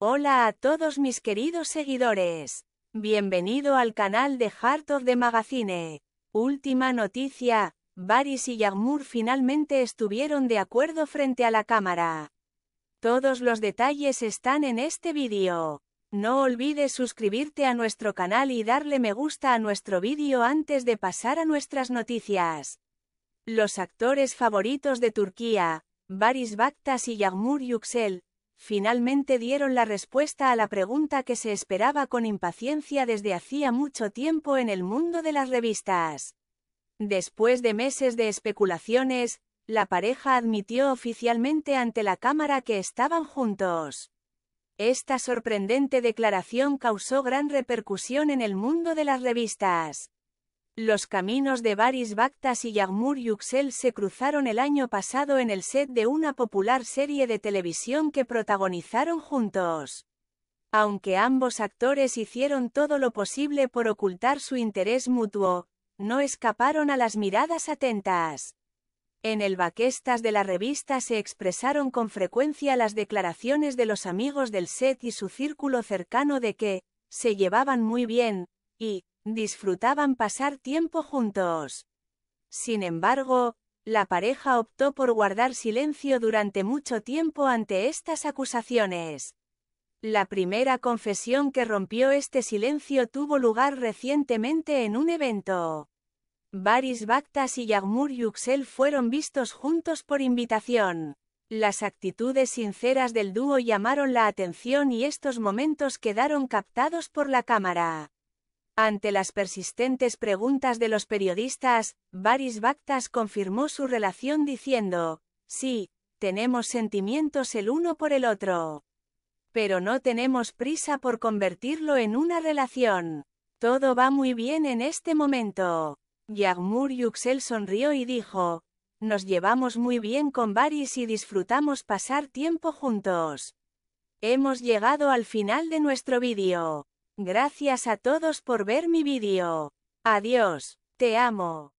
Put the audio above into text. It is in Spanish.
Hola a todos mis queridos seguidores. Bienvenido al canal de Heart of the Magazine. Última noticia, Baris y Yagmur finalmente estuvieron de acuerdo frente a la cámara. Todos los detalles están en este vídeo. No olvides suscribirte a nuestro canal y darle me gusta a nuestro vídeo antes de pasar a nuestras noticias. Los actores favoritos de Turquía, Baris Baktas y Yagmur Yüksel, finalmente dieron la respuesta a la pregunta que se esperaba con impaciencia desde hacía mucho tiempo en el mundo de las revistas. Después de meses de especulaciones, la pareja admitió oficialmente ante la Cámara que estaban juntos. Esta sorprendente declaración causó gran repercusión en el mundo de las revistas. Los caminos de Baris Bactas y Yagmur Yuxel se cruzaron el año pasado en el set de una popular serie de televisión que protagonizaron juntos. Aunque ambos actores hicieron todo lo posible por ocultar su interés mutuo, no escaparon a las miradas atentas. En el baquestas de la revista se expresaron con frecuencia las declaraciones de los amigos del set y su círculo cercano de que, se llevaban muy bien, y, disfrutaban pasar tiempo juntos. Sin embargo, la pareja optó por guardar silencio durante mucho tiempo ante estas acusaciones. La primera confesión que rompió este silencio tuvo lugar recientemente en un evento. Baris Bactas y Yagmur Yuxel fueron vistos juntos por invitación. Las actitudes sinceras del dúo llamaron la atención y estos momentos quedaron captados por la cámara. Ante las persistentes preguntas de los periodistas, Baris Bactas confirmó su relación diciendo, sí, tenemos sentimientos el uno por el otro. Pero no tenemos prisa por convertirlo en una relación. Todo va muy bien en este momento. Yagmur Yuxel sonrió y dijo, nos llevamos muy bien con Baris y disfrutamos pasar tiempo juntos. Hemos llegado al final de nuestro vídeo. Gracias a todos por ver mi vídeo. Adiós, te amo.